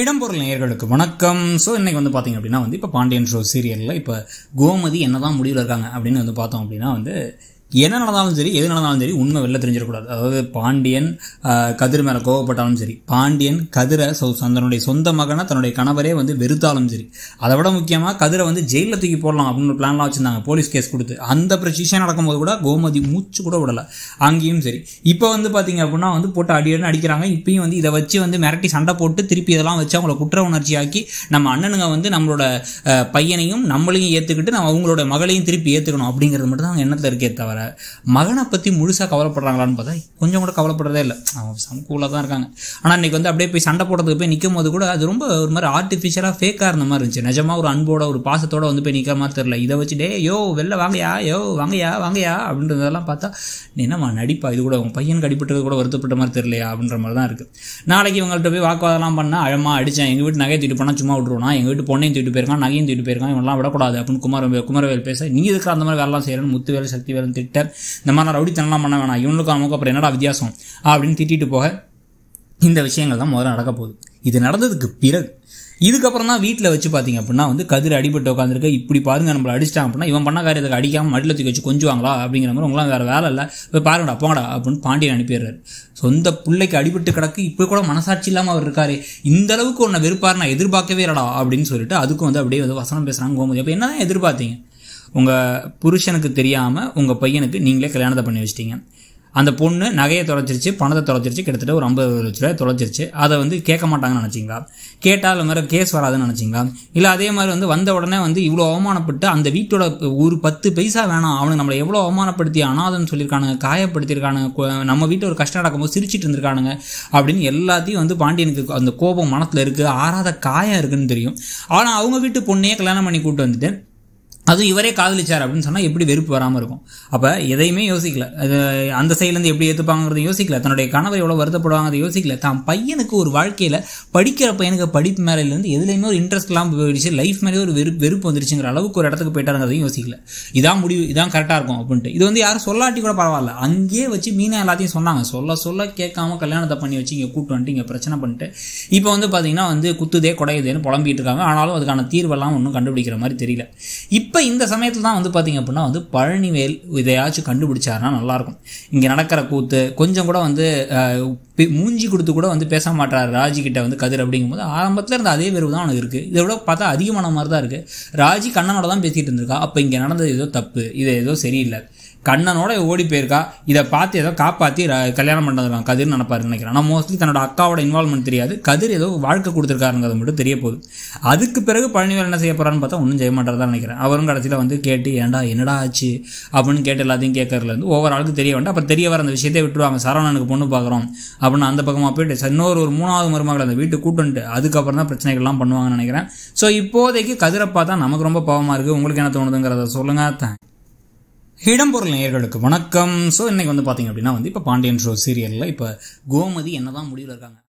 இடம்பொருள் நேயர்களுக்கு வணக்கம் ஸோ இன்றைக்கி வந்து பார்த்திங்க அப்படின்னா வந்து இப்போ பாண்டியன் ஷோ சீரியலில் இப்போ கோமதி என்ன தான் முடிவில் இருக்காங்க அப்படின்னு வந்து பார்த்தோம் அப்படின்னா வந்து என்ன நடந்தாலும் சரி எது நடந்தாலும் சரி உண்மை வெளில தெரிஞ்சிடக்கூடாது அதாவது பாண்டியன் கதிர் மேலே கோவப்பட்டாலும் சரி பாண்டியன் கதிரை ஸோ தன்னுடைய சொந்த மகனை தன்னுடைய கணவரே வந்து வெறுத்தாலும் சரி அதை விட முக்கியமாக கதிரை வந்து ஜெயிலில் தூக்கி போடலாம் அப்படின்னு பிளான்லாம் வச்சுருந்தாங்க போலீஸ் கேஸ் கொடுத்து அந்த பிரச்சிஷன் நடக்கும்போது கூட கோமதி மூச்சு கூட விடலை அங்கேயும் சரி இப்போ வந்து பார்த்தீங்க அப்படின்னா வந்து போட்டு அடியடினு அடிக்கிறாங்க இப்பயும் வந்து இதை வச்சு வந்து மிரட்டி சண்டை போட்டு திருப்பி இதெல்லாம் வச்சு அவங்கள குற்ற உணர்ச்சியாக்கி நம்ம அண்ணனுங்க வந்து நம்மளோட பையனையும் நம்மளையும் ஏற்றுக்கிட்டு நம்ம அவங்களோட மகளையும் திருப்பி ஏற்றுக்கணும் அப்படிங்கிறது மட்டும் தான் எண்ணத்தில் இருக்கே தவிர மகனை பற்றி முழுசாக கவலைப்படுறாங்களான்னு பார்த்தா கொஞ்சம் கூட கவலைப்படுறதே இல்லை அவன் சம் கூலாக தான் இருக்காங்க ஆனால் இன்னைக்கு வந்து அப்படியே போய் சண்டை போடுறதுக்கு போய் நிற்கும் போது கூட அது ரொம்ப ஒரு மாதிரி ஆர்டிஃபிஷியலாக ஃபேக்காக இருந்த மாதிரி இருந்துச்சு நிஜமாக ஒரு அன்போட ஒரு பாசத்தோட வந்து போய் நிற்கிற மாதிரி தெரில இதை வச்சுட்டே யோ வெளில வாங்கையா யோ வாங்கையா வாங்கயா அப்படின்றதெல்லாம் பார்த்தா என்னம்மா நடிப்பா இது கூட உங்கள் பையன் கடிப்பட்டது கூட வருத்தப்பட்ட மாதிரி தெரியலையா அப்படின்ற மாதிரி தான் இருக்குது நாளைக்கு இவங்கள்ட்ட போய் வாக்குவாதம்லாம் பண்ணால் அழமா அடித்தேன் எங்கள் வீட்டு நகையை தூக்கிட்டு போனால் சும்மா விட்டுருவோம் எங்கள் வீட்டு பொண்ணையும் தூக்கிட்டு போயிருக்கான் நகையும் தூக்கிட்டு போயிருக்கான் இவங்களாம் விடக்கூடாது அப்படின்னு குமார குமரவேல் பேச நீ இருக்கிற அந்த மாதிரி வேலைலாம் செய்யறேன் முத்து வேலை சக்தி வேலை விக்டர் இந்த மாதிரிலாம் ரவுடி தனலாம் பண்ண வேணாம் இவனுக்கும் அவனுக்கும் அப்புறம் என்னடா வித்தியாசம் அப்படின்னு திட்டிட்டு போக இந்த விஷயங்கள் தான் முதல்ல நடக்க போகுது இது நடந்ததுக்கு பிறகு இதுக்கப்புறம் தான் வீட்டில் வச்சு பார்த்தீங்க அப்படின்னா வந்து கதிர் அடிபட்டு உட்காந்துருக்கு இப்படி பாருங்க நம்மளை அடிச்சிட்டாங்க அப்படின்னா இவன் பண்ண காரியத்துக்கு அடிக்காமல் மடியில் தூக்கி வச்சு கொஞ்சுவாங்களா அப்படிங்கிற மாதிரி உங்களாம் வேறு வேலை இல்லை இப்போ பாருங்கடா போங்கடா அப்படின்னு பாண்டியன் அனுப்பிடுறாரு சொந்த பிள்ளைக்கு அடிபட்டு கிடக்கு இப்போ கூட மனசாட்சி இல்லாமல் அவர் இருக்காரு இந்த அளவுக்கு உன்னை வெறுப்பார் நான் எதிர்பார்க்கவே இல்லடா அப்படின்னு சொல்லிட்டு அதுக்கும் வந்து அப்படியே வந்து வசனம் பேசுகிறாங்க கோமதி அப்போ தான் எதிர்பார்த்தீங்க உங்கள் புருஷனுக்கு தெரியாமல் உங்கள் பையனுக்கு நீங்களே கல்யாணத்தை பண்ணி வச்சிட்டீங்க அந்த பொண்ணு நகையை தொலைச்சிருச்சு பணத்தை தொலைச்சிருச்சு கிட்டத்தட்ட ஒரு ஐம்பது லட்ச ரூபாய் தொலைச்சிருச்சு அதை வந்து கேட்க மாட்டாங்கன்னு நினச்சிங்களா கேட்டால் அது மாதிரி கேஸ் வராதுன்னு நினச்சிங்களா இல்லை அதே மாதிரி வந்து வந்த உடனே வந்து இவ்வளோ அவமானப்பட்டு அந்த வீட்டோட ஒரு பத்து பைசா வேணாம் அவனுக்கு நம்மளை எவ்வளோ அவமானப்படுத்தி அனாதன்னு சொல்லியிருக்கானுங்க காயப்படுத்தியிருக்கானுங்க நம்ம வீட்டில் ஒரு கஷ்டம் நடக்கும்போது சிரிச்சிட்டு இருந்திருக்கானுங்க அப்படின்னு எல்லாத்தையும் வந்து பாண்டியனுக்கு அந்த கோபம் மனத்தில் இருக்குது ஆறாத காயம் இருக்குதுன்னு தெரியும் ஆனால் அவங்க வீட்டு பொண்ணையே கல்யாணம் பண்ணி கூப்பிட்டு வந்துட்டு அதுவும் இவரே காதலிச்சார் அப்படின்னு சொன்னால் எப்படி வெறுப்பு வராமல் இருக்கும் அப்போ எதையுமே யோசிக்கல அது அந்த சைட்லேருந்து எப்படி ஏற்றுப்பாங்கிறத யோசிக்கல தன்னுடைய கணவர் எவ்வளோ அதை யோசிக்கல தான் பையனுக்கு ஒரு வாழ்க்கையில் படிக்கிற பையனுக்கு படிப்பு மேலேருந்து எதுலேயுமே ஒரு இன்ட்ரெஸ்ட் போயிடுச்சு லைஃப் மேலே ஒரு வெறுப்பு வெறுப்பு வந்துருச்சுங்கிற அளவுக்கு ஒரு இடத்துக்கு போயிட்டாருங்கிறதையும் யோசிக்கல இதான் முடிவு இதான் கரெக்டாக இருக்கும் அப்படின்ட்டு இது வந்து யாரும் சொல்லாட்டி கூட பரவாயில்ல அங்கேயே வச்சு மீனா எல்லாத்தையும் சொன்னாங்க சொல்ல சொல்ல கேட்காம கல்யாணத்தை பண்ணி வச்சு இங்கே கூட்டு வந்துட்டு இங்கே பிரச்சனை பண்ணிட்டு இப்போ வந்து பார்த்தீங்கன்னா வந்து குத்துதே குடையுதேன்னு புலம்பிட்டு இருக்காங்க ஆனாலும் அதுக்கான தீர்வெல்லாம் ஒன்றும் கண்டுபிடிக்கிற மாதிரி தெரியல இப்போ இப்போ இந்த சமயத்தில் தான் வந்து பார்த்திங்க அப்படின்னா வந்து பழனிவேல் இதையாச்சும் கண்டுபிடிச்சாருன்னா நல்லாயிருக்கும் இங்கே நடக்கிற கூத்து கொஞ்சம் கூட வந்து மூஞ்சி கொடுத்து கூட வந்து பேச மாட்டார் ராஜிக்கிட்ட வந்து கதிர் அப்படிங்கும்போது ஆரம்பத்தில் இருந்த அதே வெறுவு தான் அவனுக்கு இருக்குது இதை விட பார்த்தா அதிகமான மாதிரி தான் இருக்குது ராஜி கண்ணனோட தான் பேசிகிட்டு இருந்திருக்கா அப்போ இங்கே நடந்தது ஏதோ தப்பு இது ஏதோ சரியில்லை கண்ணனோட ஓடி போயிருக்கா இதை பார்த்து ஏதோ காப்பாற்றி கல்யாணம் பண்ணுறதுலாம் கதிர்னு நினைப்பாரு நினைக்கிறேன் ஆனால் மோஸ்ட்லி தன்னோட அக்காவோட இன்வால்மெண்ட் தெரியாது கதிர் ஏதோ வாழ்க்கை கொடுத்துருக்காருங்கிறது மட்டும் தெரிய போகுது அதுக்கு பிறகு பழனிவேல் என்ன செய்ய போகிறான்னு பார்த்தா ஒன்றும் செய்ய மாட்டார் தான் நினைக்கிறேன் அவரும் கடைசியில் வந்து கேட்டு ஏன்டா என்னடா ஆச்சு அப்படின்னு கேட்டு எல்லாத்தையும் கேட்கறதுலேருந்து ஒவ்வொரு தெரிய வேண்டாம் அப்புறம் தெரிய வர அந்த விஷயத்தை விட்டுருவாங்க சரவணனுக்கு பொண்ணு பார்க்குறோம் அப்படின்னு அந்த பக்கமாக போயிட்டு இன்னொரு ஒரு மூணாவது மருமகளை அந்த வீட்டுக்கு கூட்டுன்ட்டு அதுக்கப்புறம் தான் பிரச்சனைகள்லாம் பண்ணுவாங்கன்னு நினைக்கிறேன் ஸோ இப்போதைக்கு கதிரப்பா தான் நமக்கு ரொம்ப பாவமாக இருக்குது உங்களுக்கு என்ன தோணுதுங்கிறத சொல்லுங்கள் இடம்பொருள் நேயர்களுக்கு வணக்கம் ஸோ இன்னைக்கு வந்து பார்த்தீங்க அப்படின்னா வந்து இப்போ பாண்டியன் ஷோ சீரியலில் இப்போ கோமதி என்ன தான் முடிவில் இருக்காங்க